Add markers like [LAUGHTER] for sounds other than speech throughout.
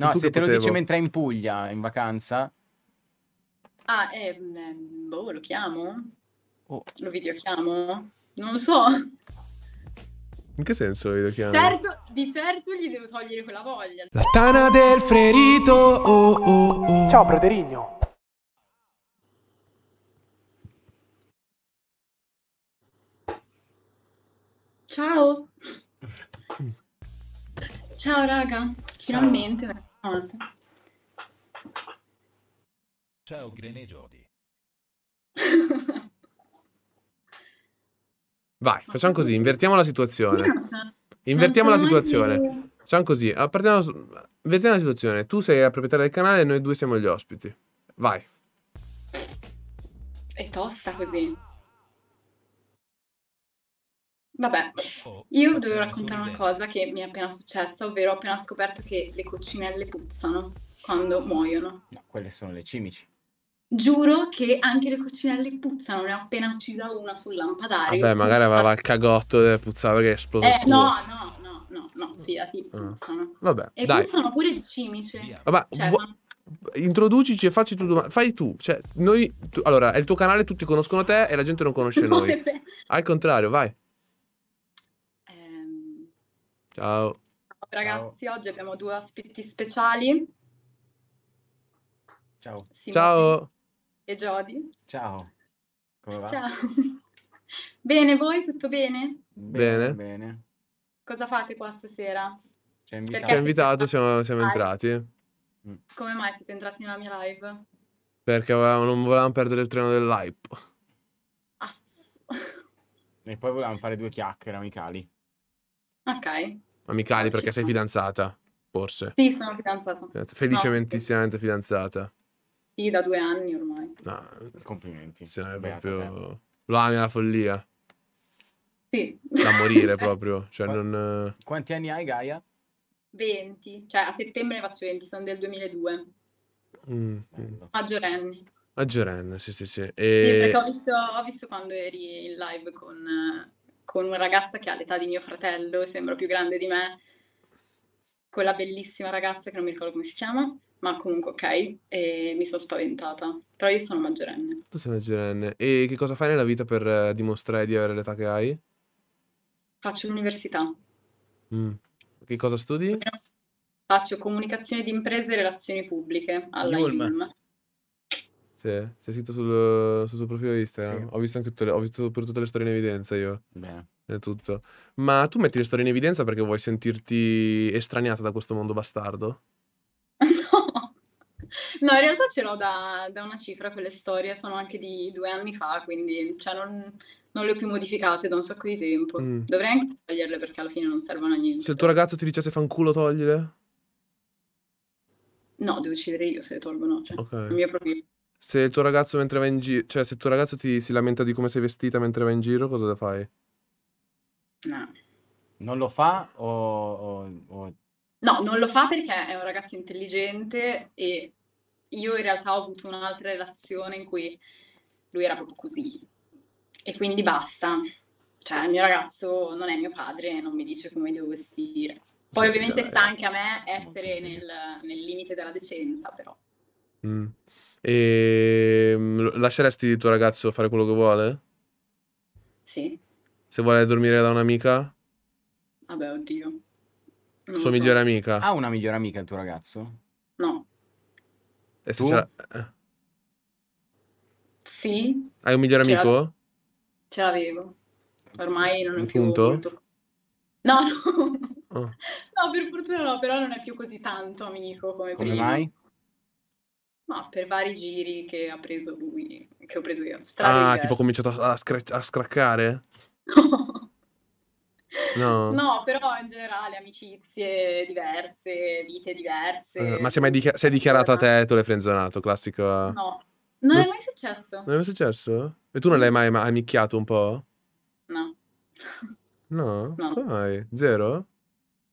No, se te potevo... lo dice mentre è in Puglia, in vacanza. Ah, eh, mm, boh, lo chiamo? Oh. Lo videochiamo? Non lo so. In che senso lo videochiamo? Certo, di certo gli devo togliere quella voglia. La tana del ferito, oh, oh, oh. Ciao, Praterigno. Ciao. Ciao raga, finalmente. Ciao volta. Ciao Grene Jody. [LAUGHS] Vai, facciamo così, invertiamo la situazione. Invertiamo la situazione. Facciamo così, ah, partiamo invertiamo la situazione. Tu sei la proprietaria del canale e noi due siamo gli ospiti. Vai. È tosta così. Vabbè, io devo raccontare una cosa che mi è appena successa, ovvero ho appena scoperto che le coccinelle puzzano quando muoiono. No, quelle sono le cimici. Giuro che anche le coccinelle puzzano, ne ho appena uccisa una sul lampadario. Vabbè, magari aveva il cagotto e puzzava che esplode. Eh, no, no, no, no, no, fidati, ah. puzzano. Vabbè, e dai. puzzano pure di cimici. Vabbè, cioè, introducici e facci tu domande. Fai tu. Cioè, noi. Tu, allora, è il tuo canale, tutti conoscono te e la gente non conosce [LAUGHS] noi. Al contrario, vai. Ciao. Ciao ragazzi, Ciao. oggi abbiamo due aspetti speciali. Ciao. Simone Ciao. E Jody. Ciao. Come va? Ciao. [LAUGHS] bene, voi? Tutto bene? Bene. bene. Cosa fate qua stasera? Ci ha invitato, Ci ha invitato siamo, siamo entrati. Mm. Come mai siete entrati nella mia live? Perché volevamo- non volevamo perdere il treno dell'hype. Azz. E poi volevamo fare due chiacchiere amicali. Ok. Amicali perché sei fidanzata, forse. Sì, sono fidanzata. Eh, Felicementissimamente no, sì. fidanzata. Sì, da due anni ormai. No, complimenti. Cioè, proprio... Lo ami alla follia. Sì. Da morire [LAUGHS] proprio. Cioè, Quanti non... Eh. Quanti anni hai, Gaia? 20. Cioè, a settembre ne faccio 20, sono del 2002. Mm, mm. Maggiorenni. Maggiorenne, sì, sì, sì. E... Sì, perché ho visto, ho visto, quando eri in live con eh, con una ragazza che ha l'età di mio fratello e sembra più grande di me, quella bellissima ragazza che non mi ricordo come si chiama, ma comunque ok, e mi sono spaventata. Però io sono maggiorenne. Tu sei maggiorenne. E che cosa fai nella vita per eh, dimostrare di avere l'età che hai? Faccio l'università. Mm. Che cosa studi? Faccio comunicazione di imprese e relazioni pubbliche alla IULM. Sì, sei scritto sul, sul suo profilo Instagram. Sì. Ho visto anche tutte le, ho visto pure tutte le storie in evidenza io. Bene. È tutto. Ma tu metti le storie in evidenza perché vuoi sentirti estraniata da questo mondo bastardo? [LAUGHS] no. No, in realtà ce l'ho da, da, una cifra quelle storie, sono anche di due anni fa, quindi cioè, non, non, le ho più modificate da un sacco di tempo. Mm. Dovrei anche toglierle perché alla fine non servono a niente. Se il tuo ragazzo ti dicesse fanculo, togliele? No, devo uccidere io se le tolgo, no. Cioè, okay. Il mio profilo. Se il tuo ragazzo mentre va in giro, cioè se il tuo ragazzo ti si lamenta di come sei vestita mentre va in giro, cosa fai? No. Non lo fa o, o, o... No, non lo fa perché è un ragazzo intelligente e io in realtà ho avuto un'altra relazione in cui lui era proprio così e quindi basta. Cioè, il mio ragazzo non è mio padre, non mi dice come devo vestire. Poi ovviamente sta anche a me essere nel, nel limite della decenza, però. Mm. E ehm, lasceresti il tuo ragazzo fare quello che vuole? Sì. Se vuole dormire da un'amica? Vabbè, oddio. Non Sua so. migliore amica. Ha una migliore amica il tuo ragazzo? No. E tu? Sì. Hai un migliore amico? Ce l'avevo. Ormai non è più punto? Molto... No, no. Oh. [LAUGHS] no. per fortuna no, però non è più così tanto amico come, come prima. Mai? Ma per vari giri che ha preso lui, che ho preso io. Strade ah, diverse. tipo ho cominciato a, scra- a scraccare? [LAUGHS] no. no. però in generale amicizie diverse, vite diverse. Uh, ma sei mai dichi- sei dichiarato a te, tu l'hai frenzonato, classico? Eh? No, non, non è mai successo. Non è mai successo? E tu non l'hai mai amicchiato un po'? No. No? [LAUGHS] no. Come mai? Zero?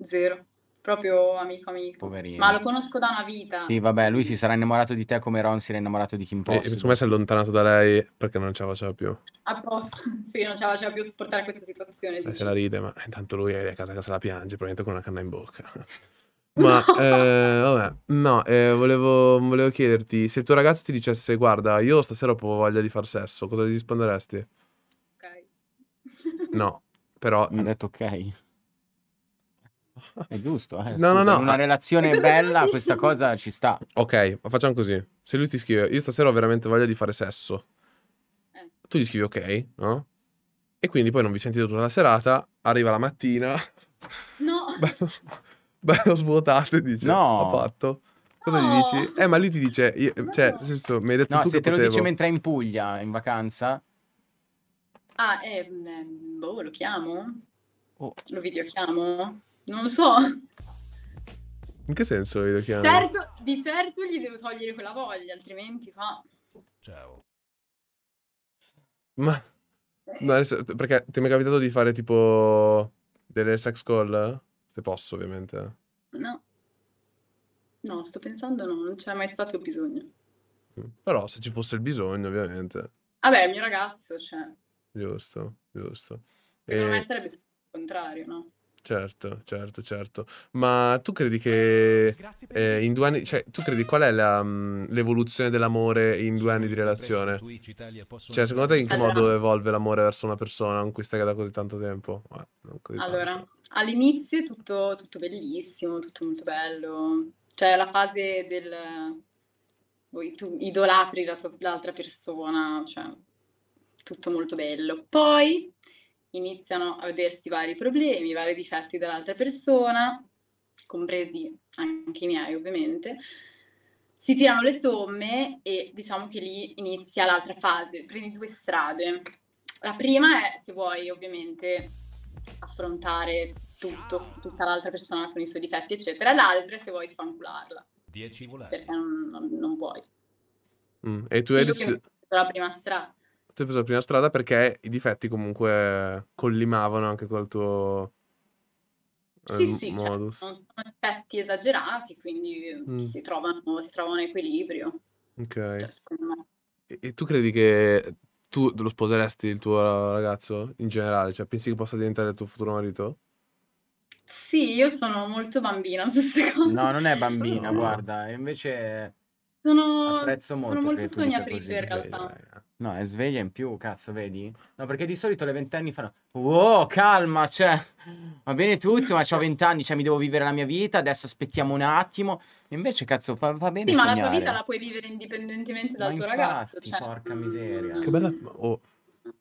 Zero proprio amico amico. Poverino. Ma lo conosco da una vita. Sì, vabbè, lui si sarà innamorato di te come Ron si era innamorato di Kim Possible. E, secondo me si è allontanato da lei perché non ce la faceva più. Apposta, [LAUGHS] sì, non ce la faceva più sopportare questa situazione. Eh, se la ride, ma eh, intanto lui è a casa che se la piange, probabilmente con una canna in bocca. [LAUGHS] ma, [LAUGHS] eh, vabbè, no, eh, volevo, volevo chiederti, se il tuo ragazzo ti dicesse, guarda, io stasera ho voglia di far sesso, cosa ti risponderesti? Ok. no, però... Mi Ha detto ok. È giusto, eh. Scusa, no, no, In una relazione [LAUGHS] bella, questa cosa ci sta. Ok, ma facciamo così. Se lui ti scrive, io stasera ho veramente voglia di fare sesso. Eh. Tu gli scrivi ok, no? E quindi poi non vi sentite tutta la serata, arriva la mattina. [LAUGHS] No. [LAUGHS] bello, bello svuotato e dice, no. ho fatto. Cosa no. gli dici? Eh, ma lui ti dice, io, cioè, nel senso, mi hai detto no, tu se te potevo. lo dice mentre è in Puglia, in vacanza. Ah, eh, mm, boh, lo chiamo? Oh. Lo videochiamo? Non lo so. In che senso lo videochiamo? Certo, di certo gli devo togliere quella voglia, altrimenti fa... Ciao. Ma... No, perché ti è mai capitato di fare tipo delle sex call? Se posso, ovviamente. No. No, sto pensando no, non c'è mai stato bisogno. Mm. Però se ci fosse il bisogno, ovviamente. Vabbè, il mio ragazzo, cioè. Giusto, giusto. Secondo e... me sarebbe stato il contrario, no? Certo, certo, certo. Ma tu credi che eh, in due anni, cioè, tu credi qual è la, mm, l'evoluzione dell'amore in due anni di relazione? Cioè, secondo te in che allora, modo evolve l'amore verso una persona con cui stai da così tanto tempo? Eh, così allora, all'inizio è tutto, tutto, bellissimo, tutto molto bello. Cioè, la fase del... Voi, tu idolatri la tua, l'altra persona, cioè, tutto molto bello. Poi iniziano a vedersi vari problemi, vari difetti dell'altra persona, compresi anche i miei ovviamente, si tirano le somme e diciamo che lì inizia l'altra fase, prendi due strade. La prima è se vuoi ovviamente affrontare tutto, tutta l'altra persona con i suoi difetti eccetera, l'altra è se vuoi sfancularla. 10 volare. Perché non, non, non vuoi. Mm, e tu hai... Io che mi... la prima strada preso la prima strada perché i difetti comunque collimavano anche col tuo eh, sì, sì, cioè, non sono effetti esagerati, quindi mm. si, trovano, si trovano in equilibrio. Ok. Cioè, e, tu credi che tu lo sposeresti il tuo ragazzo in generale? Cioè, pensi che possa diventare il tuo futuro marito? Sì, io sono molto bambina su [LAUGHS] queste No, non è bambina, no. guarda, invece sono, apprezzo molto sono molto sognatrice così, in realtà. Dai. No, è sveglia in più, cazzo, vedi? No, perché di solito le ventenni fanno Wow, calma, cioè Va bene tutto, ma ho vent'anni, cioè mi devo vivere la mia vita Adesso aspettiamo un attimo Invece, cazzo, fa, va bene Sì, ma la tua vita la puoi vivere indipendentemente dal ma tuo infatti, ragazzo cioè... porca mm, miseria Che bella... Mm. Oh,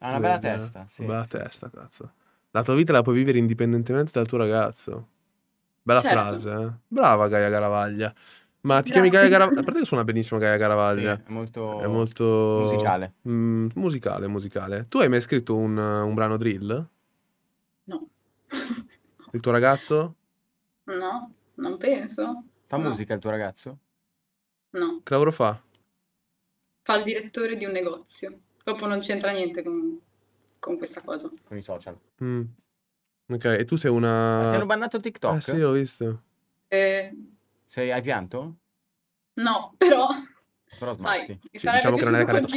ha una bella, bella eh? testa sì, Bella sì, testa, sì. cazzo La tua vita la puoi vivere indipendentemente dal tuo ragazzo Bella certo. frase, eh? Brava Gaia Garavaglia ma ti chiami Gaia Garavaglia? A parte che suona benissimo Gaia Garavaglia. Sì, è, molto... è molto... Musicale. Mm, musicale, musicale. Tu hai mai scritto un, un brano drill? No. il tuo ragazzo? No, non penso. Fa no. musica il tuo ragazzo? No. Che lavoro fa? Fa il direttore di un negozio. Proprio non c'entra niente con, con questa cosa. Con i social. Mm. Ok, e tu sei una... Ma ti hanno bannato TikTok? Eh sì, l'ho visto. Eh... Sei, hai pianto? No, però... Però smarti. Sai, sì, diciamo che non è caletta.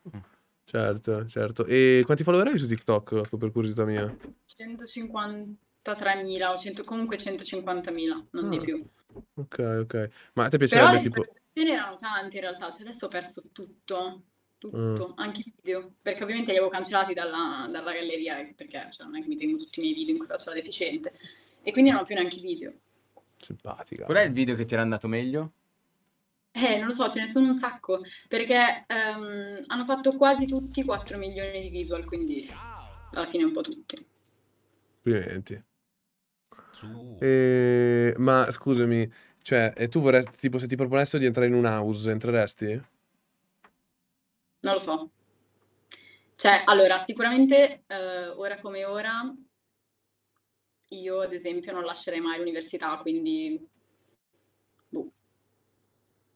Uh. Certo, certo. E quanti follower hai su TikTok, ecco, per curiosità mia? 153.000 o 100, comunque 150.000, non ah. di più. Ok, ok. Ma a te piacerebbe Però tipo... Però erano tanti in realtà, cioè adesso ho perso tutto, tutto, mm. anche i video, perché ovviamente li avevo cancellati dalla, dalla galleria, perché cioè, non è che mi tengo tutti i miei video in cui faccio la deficiente, e quindi non ho più neanche i video. Simpatica. Qual è il eh. video che ti era andato meglio? Eh, non lo so, ce ne sono un sacco, perché ehm, hanno fatto quasi tutti 4 milioni di visual, quindi alla fine un po' tutti. Complimenti. E... Ma scusami, cioè, tu vorresti, tipo, se ti proponessero di entrare in un house, entreresti? Non lo so. Cioè, allora, sicuramente eh, ora come ora io ad esempio non lascerei mai l'università, quindi boh.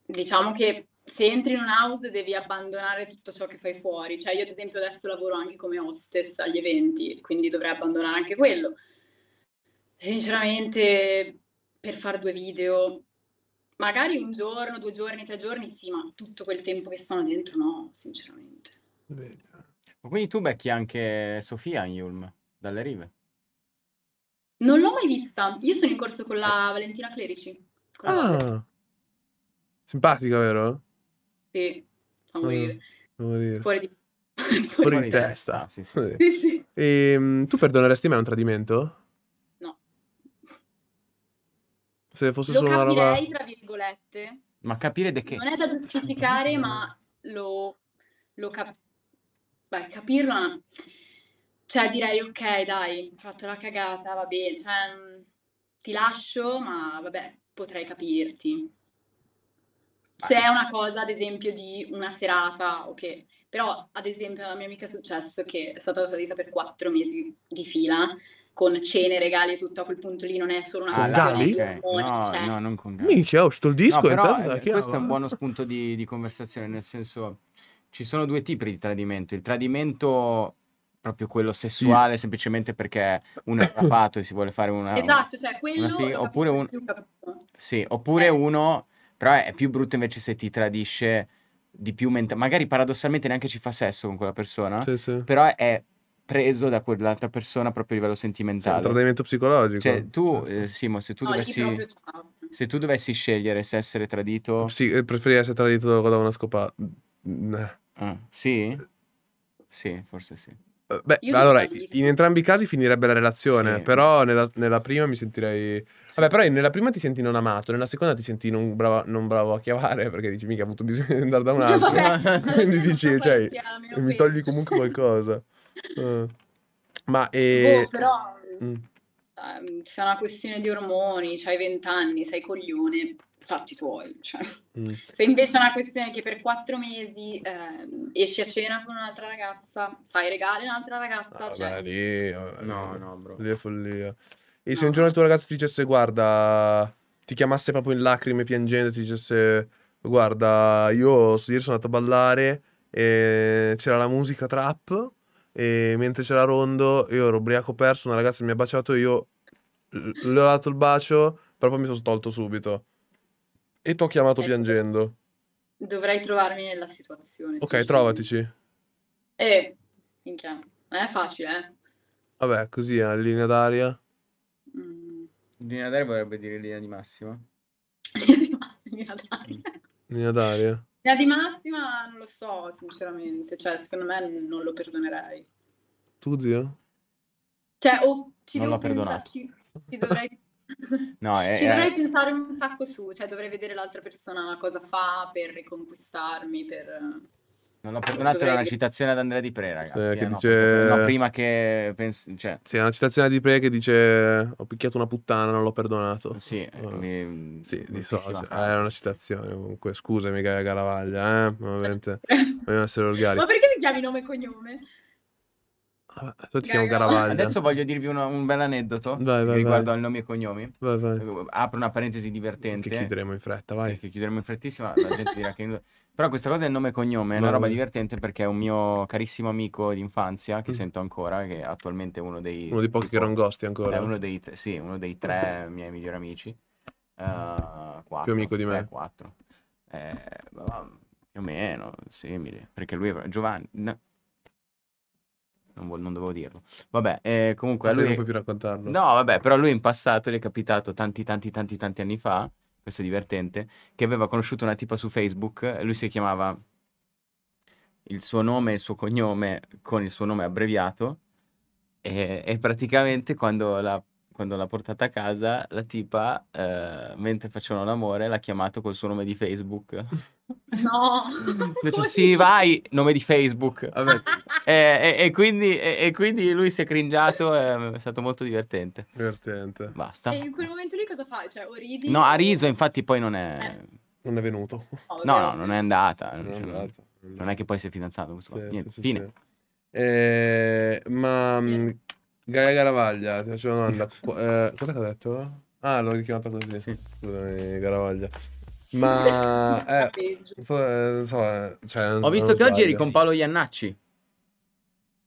diciamo che se entri in un house devi abbandonare tutto ciò che fai fuori, cioè io ad esempio adesso lavoro anche come hostess agli eventi, quindi dovrei abbandonare anche quello. Sinceramente per fare due video, magari un giorno, due giorni, tre giorni, sì, ma tutto quel tempo che stanno dentro no, sinceramente. Bene. Quindi tu becchi anche Sofia in Yulm, dalle rive? Non l'ho mai vista. Io sono in corso con la Valentina Clerici. con la Valle. Ah, simpatica, vero? Sì, fa ah, morire. Fa morire. Fuori di... Fuori, Fuori di testa. Ah, sì, sì. Sì, sì. Ehm, tu perdoneresti mai un tradimento? No. Se fosse lo solo una roba... capirei, tra virgolette. Ma capire di che... Non è da giustificare, ma lo, lo cap- Beh, capirlo... Cioè direi ok dai, ho fatto la cagata, va bene, cioè mm, ti lascio, ma vabbè, potrei capirti. Se è una cosa ad esempio di una serata ok però ad esempio alla mia amica è successo che è stata tradita per quattro mesi di fila con cene, regali e tutto, a quel punto lì non è solo una Ah, là, questione No, cioè no, non con Gabi. Minchia, ho sto il disco però intanto eh, questo è un buono spunto di, di conversazione, nel senso ci sono due tipi di tradimento, il tradimento proprio quello sessuale sì. semplicemente perché uno è [COUGHS] rapato e si vuole fare una... Esatto, cioè quello... Fig- oppure un... Sì, oppure eh. uno... Però è più brutto invece se ti tradisce di più mentale. Magari paradossalmente neanche ci fa sesso con quella persona, sì, sì. però è preso da quell'altra persona proprio a livello sentimentale. È un tradimento psicologico. Cioè, tu, certo. eh, Simo, se tu, no, dovessi, se tu dovessi... scegliere se essere tradito... Sì, eh, preferirei essere tradito da una scopa. Mm, ah, sì? Sì, forse sì. Eh, beh, Io allora, in entrambi i casi finirebbe la relazione, sì. però nella, nella, prima mi sentirei... Sì. Vabbè, però nella prima ti senti non amato, nella seconda ti senti non bravo, non bravo a chiavare, perché dici, mica, ho avuto bisogno di andare da un [LAUGHS] altro. [LAUGHS] Quindi dici, cioè, mi, mi togli comunque qualcosa. uh. [LAUGHS] Ma... E... Boh, però... Mm. Ehm, se è una questione di ormoni, hai cioè 20 anni, sei coglione, fatti tuoi. Cioè. Mm. Se invece è una questione che per quattro mesi eh, esci a cena con un'altra ragazza, fai regali a un'altra ragazza. Ah, cioè... lì, eh, no, no, bro. Lì è follia. E se un giorno il tuo ragazzo ti dicesse, guarda, ti chiamasse proprio in lacrime piangendo, ti dicesse, guarda, io ieri sono andato a ballare e c'era la musica trap e mentre c'era rondo io ero ubriaco perso, una ragazza mi ha baciato, e io le ho dato il bacio, però poi mi sono tolto subito. E ti ho chiamato ecco. piangendo. Dovrei trovarmi nella situazione. Ok, trovatici. Eh, minchia, non è facile, eh. Vabbè, così, a eh, linea d'aria. Mm. Linea d'aria vorrebbe dire linea di massima. [LAUGHS] linea di massima, mm. linea d'aria. Linea Linea di massima non lo so, sinceramente. Cioè, secondo me non lo perdonerei. Tu, zio? Cioè, o oh, ci non devo pensare, ci, ci dovrei No, è, Ci dovrei è... pensare un sacco su, cioè dovrei vedere l'altra persona cosa fa per riconquistarmi, per... Non ho perdonato, era una citazione ad Andrea Di Pre, ragazzi. Eh, eh che eh, dice... No, prima che... Pens... Cioè... Sì, è una citazione di Pre che dice ho picchiato una puttana, non l'ho perdonato. Sì, uh, eh. mi... sì di solito. Eh, è una citazione, comunque. Scusami, Gaia Garavaglia, eh? Ma veramente... [LAUGHS] Voglio essere organico. Ma perché mi chiami nome e cognome? tu ti Garavaglia. Adesso voglio dirvi una, un bel aneddoto vai, vai, riguardo vai. al nome e cognomi. Vai, vai. Apro una parentesi divertente. Che chiuderemo in fretta, vai. Sì, che chiuderemo in frettissima. La gente dirà che... Però questa cosa del nome e cognome è una roba divertente perché è un mio carissimo amico d'infanzia che mm. sento ancora, che è attualmente uno dei... Uno dei pochi tipo, che non gosti ancora. È uno dei, tre, sì, uno dei tre miei migliori amici. Uh, quattro, più amico di me. 3, Eh, più o meno, simile. Perché lui è Giovanni. No, non, vo- non, dovevo dirlo. Vabbè, eh, comunque... Lui... Non puoi più raccontarlo. No, vabbè, però lui in passato gli è capitato tanti, tanti, tanti, tanti anni fa, questo è divertente, che aveva conosciuto una tipa su Facebook, lui si chiamava il suo nome e il suo cognome con il suo nome abbreviato e, e praticamente quando la quando l'ha portata a casa, la tipa, eh, mentre facevano l'amore, l'ha chiamato col suo nome di Facebook. No! Dice, sì, vai, nome di Facebook. [LAUGHS] e, e, e, quindi, e, quindi, lui si è cringiato, mm, è stato molto divertente. Divertente. Basta. E in quel momento lì cosa fai? Cioè, o ridi? No, ha riso, [LAUGHS] infatti poi non è... Eh. Non è venuto. Oh, no, no, non è andata. Non, cioè, non, è, andata. non è che poi si è fidanzato. Sì, Niente, sì, fine. Sì. Eh, ma... Niente mm, Gaia Garavaglia, ti faccio una domanda. Qu- eh, cosa che ha detto? Ah, l'ho richiamata così. Sì. Mm. Scusami, Garavaglia. Ma [LAUGHS] eh, so, non so, eh, eh, cioè, ho visto che sbaglio. oggi eri con Paolo Iannacci.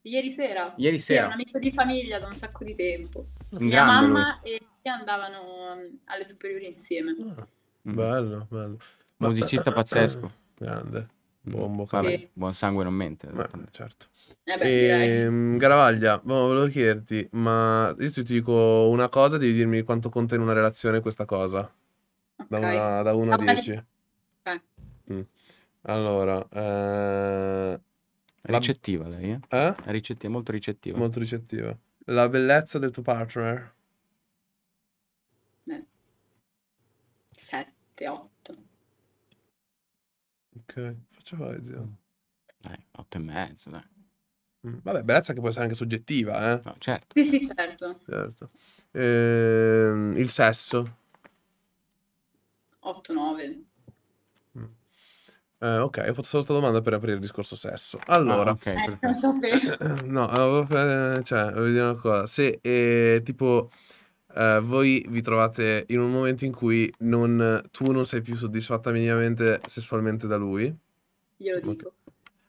Ieri sera. Ieri sera. Sì, un amico di famiglia da un sacco di tempo. Un Mia mamma lui. e mia andavano mm, alle superiori insieme. Ah, bello, bello. Musicista pazzesco. Grande. Bombo, mm. Vabbè, buon sangue non mente. Beh, certo. Eh beh, e, ehm, Garavaglia, volevo chiederti, ma io ti dico una cosa, devi dirmi quanto conta in una relazione questa cosa. Okay. Da 1 a 10. Okay. Eh. Mm. Allora, eh... ricettiva lei, eh? eh? Ricettiva, molto ricettiva. Molto ricettiva. La bellezza del tuo partner? 7, 8. Ok. Choice. Mm. Dai, 8 e mezzo, dai. Mm. Vabbè, bellezza che può essere anche soggettiva, eh? No, certo. Sì, sì, certo. certo. Ehm, il sesso? 8-9. Mm. Eh, ok, ho fatto solo questa domanda per aprire il discorso sesso. Allora, ah, ok. Eh, non sapevo. [COUGHS] no, allora, eh, cioè, voglio dire una cosa. Se eh, tipo eh, voi vi trovate in un momento in cui non, tu non sei più soddisfatta minimamente sessualmente da lui, glielo dico.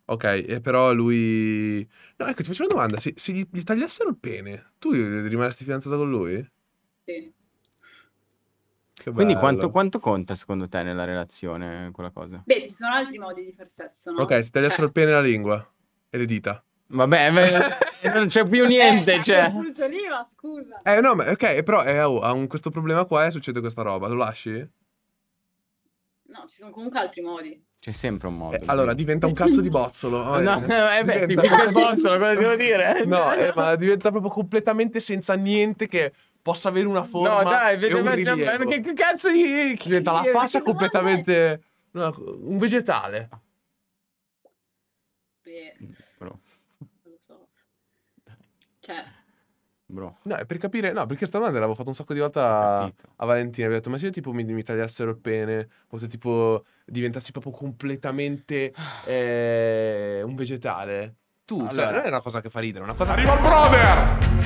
Ok, però lui... No, ecco, ti faccio una domanda. Se, se gli, gli tagliassero il pene, tu rimarresti fidanzata con lui? Sì. Che Quindi quanto, quanto, conta secondo te nella relazione quella cosa? Beh, ci sono altri modi di far sesso, no? Ok, si tagliassero cioè. il pene e la lingua e le dita. Vabbè, ma eh, [LAUGHS] non c'è più niente, eh, cioè. Lì, ma scusa. Eh no, ma ok, però eh, oh, ha un, questo problema qua e succede questa roba, lo lasci? No, ci sono comunque altri modi. C'è sempre un modo. Eh, allora, diventa un cazzo di bozzolo. no, [LAUGHS] eh. no, eh beh, diventa [LAUGHS] un bozzolo, cosa devo dire? No, cioè, eh, ma diventa proprio completamente senza niente che possa avere una forma. No, dai, vede, ma che, che cazzo di. Che, diventa la faccia completamente. No, un vegetale. Beh. Mm, però. Non lo so. Cioè. Bro. No, per capire, no, perché questa domanda l'avevo fatto un sacco di volte a, a, Valentina. Ho detto, ma se io tipo mi, mi, tagliassero il pene, o se tipo diventassi proprio completamente [SIGHS] eh, un vegetale, tu, cioè, allora. cioè, non è una cosa che fa ridere, è una cosa. Arriva il brother!